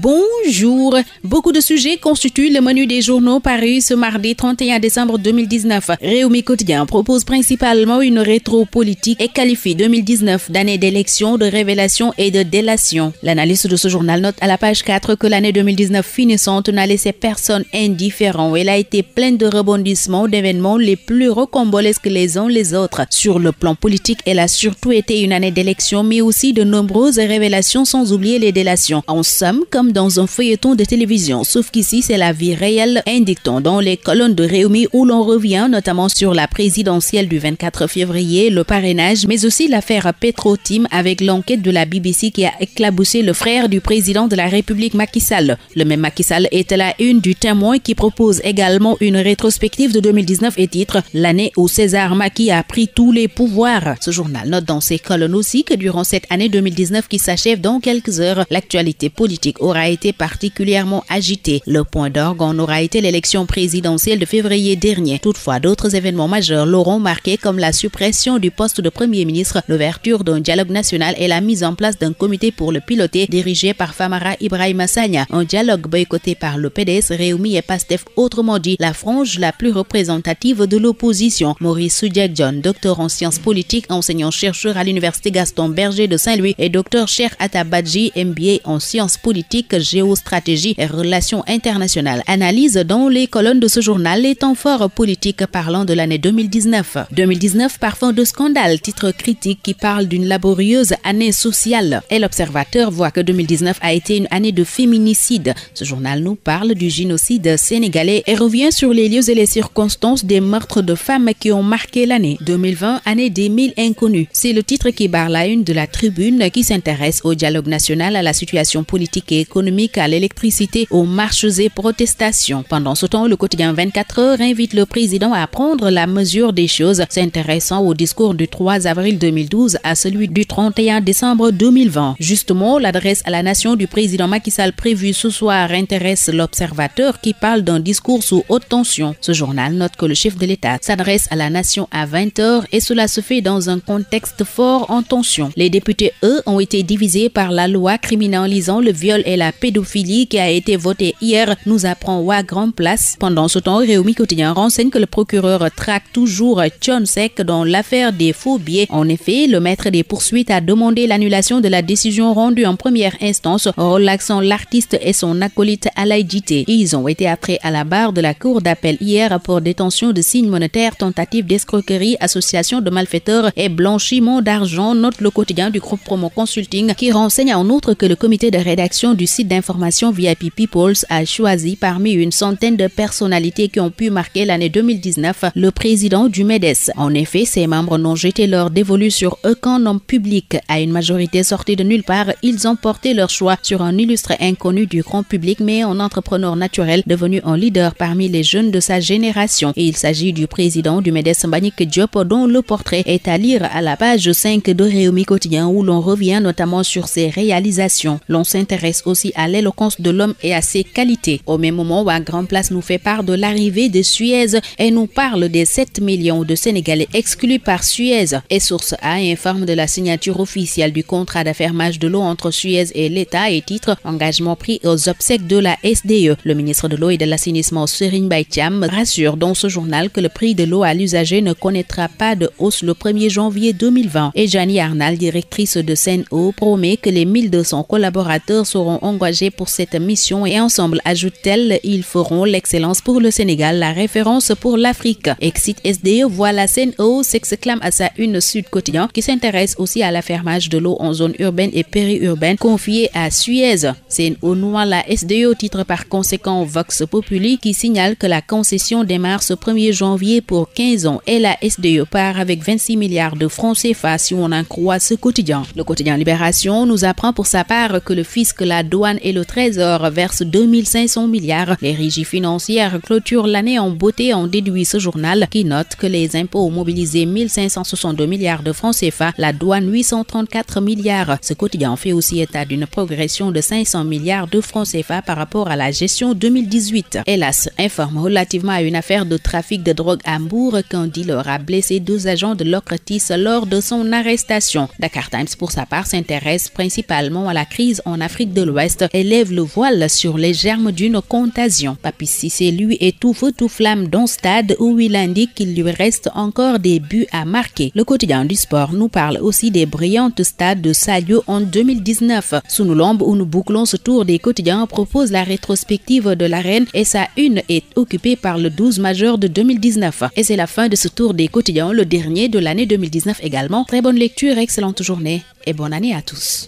Bonjour. Beaucoup de sujets constituent le menu des journaux parus ce mardi 31 décembre 2019. Réumi Quotidien propose principalement une rétro-politique et qualifie 2019 d'année d'élection, de révélation et de délation. L'analyste de ce journal note à la page 4 que l'année 2019 finissante n'a laissé personne indifférent. Elle a été pleine de rebondissements, d'événements les plus rocambolesques les uns les autres. Sur le plan politique, elle a surtout été une année d'élection, mais aussi de nombreuses révélations sans oublier les délations. En somme, comme dans un feuilleton de télévision, sauf qu'ici c'est la vie réelle, indiquant dans les colonnes de Réumi où l'on revient notamment sur la présidentielle du 24 février, le parrainage, mais aussi l'affaire Petro-Team avec l'enquête de la BBC qui a éclaboussé le frère du président de la République Macky Sall. Le même Macky Sall est à la une du témoin qui propose également une rétrospective de 2019 et titre L'année où César Macky a pris tous les pouvoirs. Ce journal note dans ses colonnes aussi que durant cette année 2019 qui s'achève dans quelques heures, l'actualité politique aura a été particulièrement agité. Le point d'orgue en aura été l'élection présidentielle de février dernier. Toutefois, d'autres événements majeurs l'auront marqué comme la suppression du poste de Premier ministre, l'ouverture d'un dialogue national et la mise en place d'un comité pour le piloter dirigé par Famara Ibrahim Sagna. Un dialogue boycotté par le PDS, Réumi et Pastef, autrement dit la frange la plus représentative de l'opposition. Maurice Soudiak John, docteur en sciences politiques, enseignant-chercheur à l'université Gaston Berger de Saint-Louis et docteur Cher Atabadji, MBA en sciences politiques, géostratégie et relations internationales. Analyse dans les colonnes de ce journal les temps forts politiques parlant de l'année 2019. 2019 parfum de scandale, titre critique qui parle d'une laborieuse année sociale. Et l'observateur voit que 2019 a été une année de féminicide. Ce journal nous parle du génocide sénégalais et revient sur les lieux et les circonstances des meurtres de femmes qui ont marqué l'année 2020, année des mille inconnus. C'est le titre qui barre la une de la tribune qui s'intéresse au dialogue national, à la situation politique et économique à l'électricité, aux marches et protestations. Pendant ce temps, le quotidien 24 heures invite le président à prendre la mesure des choses, s'intéressant au discours du 3 avril 2012 à celui du 31 décembre 2020. Justement, l'adresse à la nation du président Macky Sall prévue ce soir intéresse l'observateur qui parle d'un discours sous haute tension. Ce journal note que le chef de l'État s'adresse à la nation à 20 heures et cela se fait dans un contexte fort en tension. Les députés, eux, ont été divisés par la loi criminalisant le viol et la la pédophilie qui a été votée hier, nous apprend grand Place. Pendant ce temps, Réumi Quotidien renseigne que le procureur traque toujours John dans l'affaire des faux billets. En effet, le maître des poursuites a demandé l'annulation de la décision rendue en première instance, relaxant l'artiste et son acolyte à l'aïdité. Ils ont été après à la barre de la cour d'appel hier pour détention de signes monétaires, tentative d'escroquerie, association de malfaiteurs et blanchiment d'argent, note le quotidien du groupe Promo Consulting qui renseigne en outre que le comité de rédaction du d'information VIP Peoples a choisi parmi une centaine de personnalités qui ont pu marquer l'année 2019 le président du MEDES. En effet, ses membres n'ont jeté leur dévolu sur aucun nom public. À une majorité sortie de nulle part, ils ont porté leur choix sur un illustre inconnu du grand public mais un entrepreneur naturel devenu un leader parmi les jeunes de sa génération. Et il s'agit du président du MEDES Mbanik Diop dont le portrait est à lire à la page 5 de Réumi Quotidien où l'on revient notamment sur ses réalisations. L'on s'intéresse aussi à l'éloquence de l'homme et à ses qualités. Au même moment, où Grand Place nous fait part de l'arrivée de Suez et nous parle des 7 millions de Sénégalais exclus par Suez. Et source A informe de la signature officielle du contrat d'affermage de l'eau entre Suez et l'État et titre engagement pris aux obsèques de la SDE. Le ministre de l'eau et de l'assainissement Serine Baïtiam rassure dans ce journal que le prix de l'eau à l'usager ne connaîtra pas de hausse le 1er janvier 2020. Et Jani Arnal, directrice de seine promet que les 1200 collaborateurs seront engagés pour cette mission et ensemble, ajoute-t-elle, ils feront l'excellence pour le Sénégal, la référence pour l'Afrique. Exit SDE voit la scène s'exclame à sa une Sud Quotidien qui s'intéresse aussi à l'affermage de l'eau en zone urbaine et périurbaine confiée à Suez. Scène au la SDE au titre par conséquent Vox Populi qui signale que la concession démarre ce 1er janvier pour 15 ans et la SDE part avec 26 milliards de francs CFA si on en croit ce quotidien. Le quotidien Libération nous apprend pour sa part que le fisc, la donne douane et le Trésor versent 2500 milliards. Les régies financières clôturent l'année en beauté, en déduit ce journal qui note que les impôts ont mobilisé 1562 milliards de francs CFA, la douane 834 milliards. Ce quotidien fait aussi état d'une progression de 500 milliards de francs CFA par rapport à la gestion 2018. Hélas, informe relativement à une affaire de trafic de drogue à Hambourg qu'un dealer a blessé deux agents de Locretis lors de son arrestation. Dakar Times, pour sa part, s'intéresse principalement à la crise en Afrique de l'Ouest et élève le voile sur les germes d'une contagion. Papi c'est lui, étouffe tout flamme dans stade où il indique qu'il lui reste encore des buts à marquer. Le quotidien du sport nous parle aussi des brillantes stades de Sadio en 2019. Sous nos lombes où nous bouclons ce tour des quotidiens propose la rétrospective de l'arène et sa une est occupée par le 12 majeur de 2019. Et c'est la fin de ce tour des quotidiens, le dernier de l'année 2019 également. Très bonne lecture, excellente journée et bonne année à tous.